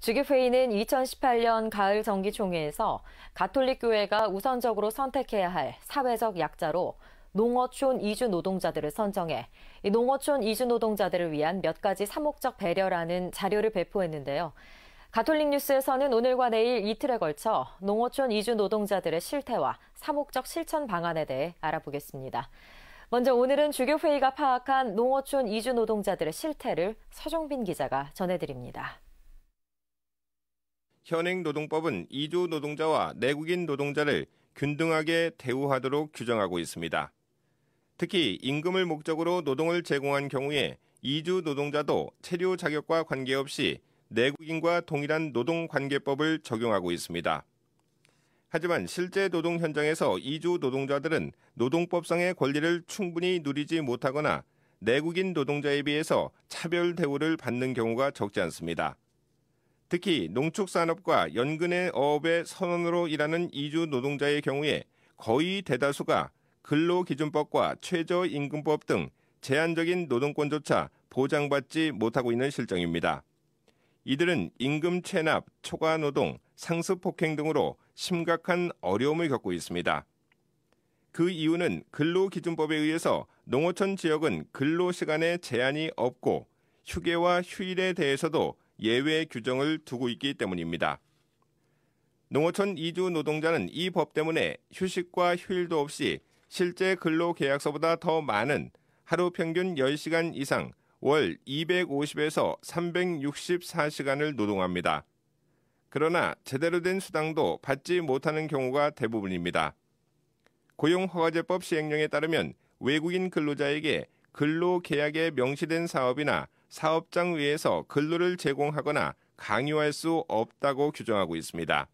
주교회의는 2018년 가을 정기총회에서 가톨릭교회가 우선적으로 선택해야 할 사회적 약자로 농어촌 이주 노동자들을 선정해 농어촌 이주 노동자들을 위한 몇 가지 사목적 배려라는 자료를 배포했는데요. 가톨릭 뉴스에서는 오늘과 내일 이틀에 걸쳐 농어촌 이주 노동자들의 실태와 사목적 실천 방안에 대해 알아보겠습니다. 먼저 오늘은 주교회의가 파악한 농어촌 이주 노동자들의 실태를 서종빈 기자가 전해드립니다. 현행 노동법은 이주 노동자와 내국인 노동자를 균등하게 대우하도록 규정하고 있습니다. 특히 임금을 목적으로 노동을 제공한 경우에 이주 노동자도 체류 자격과 관계없이 내국인과 동일한 노동관계법을 적용하고 있습니다. 하지만 실제 노동 현장에서 이주 노동자들은 노동법상의 권리를 충분히 누리지 못하거나 내국인 노동자에 비해서 차별 대우를 받는 경우가 적지 않습니다. 특히 농축산업과 연근의 어업의 선원으로 일하는 이주 노동자의 경우에 거의 대다수가 근로기준법과 최저임금법 등 제한적인 노동권조차 보장받지 못하고 있는 실정입니다. 이들은 임금 체납, 초과 노동, 상습 폭행 등으로 심각한 어려움을 겪고 있습니다. 그 이유는 근로기준법에 의해서 농어촌 지역은 근로시간에 제한이 없고 휴게와 휴일에 대해서도 예외 규정을 두고 있기 때문입니다. 농어촌 이주 노동자는 이 법 때문에 휴식과 휴일도 없이 실제 근로 계약서보다 더 많은 하루 평균 10시간 이상 월 250에서 364시간을 노동합니다. 그러나 제대로 된 수당도 받지 못하는 경우가 대부분입니다. 고용허가제법 시행령에 따르면 외국인 근로자에게 근로계약에 명시된 사업이나 사업장 위에서 근로를 제공하거나 강요할 수 없다고 규정하고 있습니다.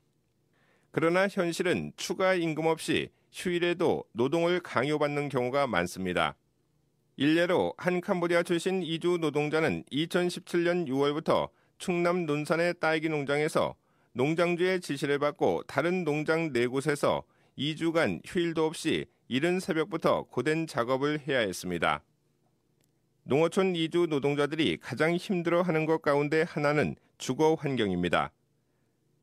그러나 현실은 추가 임금 없이 휴일에도 노동을 강요받는 경우가 많습니다. 일례로 한 캄보디아 출신 이주 노동자는 2017년 6월부터 충남 논산의 딸기 농장에서 농장주의 지시를 받고 다른 농장 네 곳에서 2주간 휴일도 없이 이른 새벽부터 고된 작업을 해야 했습니다. 농어촌 이주 노동자들이 가장 힘들어하는 것 가운데 하나는 주거 환경입니다.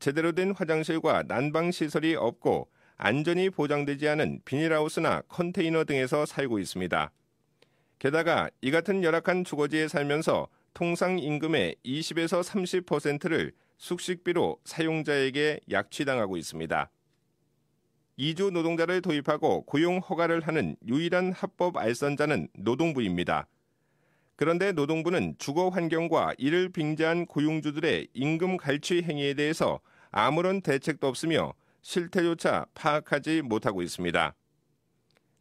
제대로 된 화장실과 난방 시설이 없고 안전이 보장되지 않은 비닐하우스나 컨테이너 등에서 살고 있습니다. 게다가 이 같은 열악한 주거지에 살면서 통상 임금의 20에서 30%를 숙식비로 사용자에게 약취당하고 있습니다. 이주 노동자를 도입하고 고용 허가를 하는 유일한 합법 알선자는 노동부입니다. 그런데 노동부는 주거 환경과 이를 빙자한 고용주들의 임금 갈취 행위에 대해서 아무런 대책도 없으며 실태조차 파악하지 못하고 있습니다.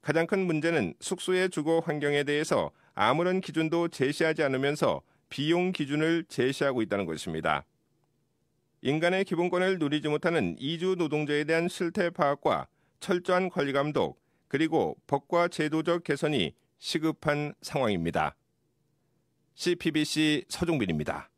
가장 큰 문제는 숙소의 주거 환경에 대해서 아무런 기준도 제시하지 않으면서 비용 기준을 제시하고 있다는 것입니다. 인간의 기본권을 누리지 못하는 이주 노동자에 대한 실태 파악과 철저한 관리 감독, 그리고 법과 제도적 개선이 시급한 상황입니다. CPBC 서종빈입니다.